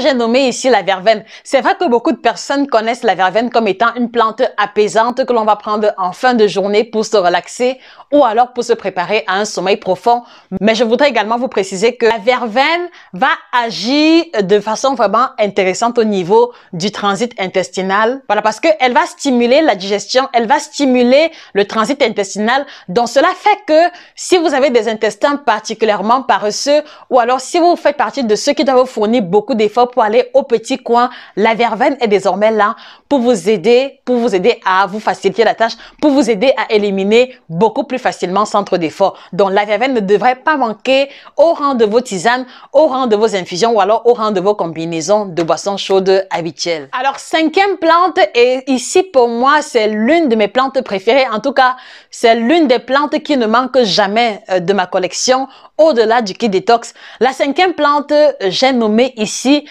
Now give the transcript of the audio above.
j'ai nommé ici la verveine. C'est vrai que beaucoup de personnes connaissent la verveine comme étant une plante apaisante que l'on va prendre en fin de journée pour se relaxer ou alors pour se préparer à un sommeil profond. Mais je voudrais également vous préciser que la verveine va agir de façon vraiment intéressante au niveau du transit intestinal. Voilà, parce qu'elle va stimuler la digestion, elle va stimuler le transit intestinal. Donc cela fait que si vous avez des intestins particulièrement paresseux ou alors si vous faites partie de ceux qui doivent vous fournir beaucoup de d'efforts pour aller au petit coin. La verveine est désormais là pour vous aider, pour vous aider à vous faciliter la tâche, pour vous aider à éliminer beaucoup plus facilement centre d'effort. Donc, la verveine ne devrait pas manquer au rang de vos tisanes, au rang de vos infusions ou alors au rang de vos combinaisons de boissons chaudes habituelles. Alors, cinquième plante, et ici pour moi, c'est l'une de mes plantes préférées. En tout cas, c'est l'une des plantes qui ne manque jamais euh, de ma collection au-delà du kit détox. La cinquième plante, euh, j'ai nommé ici dit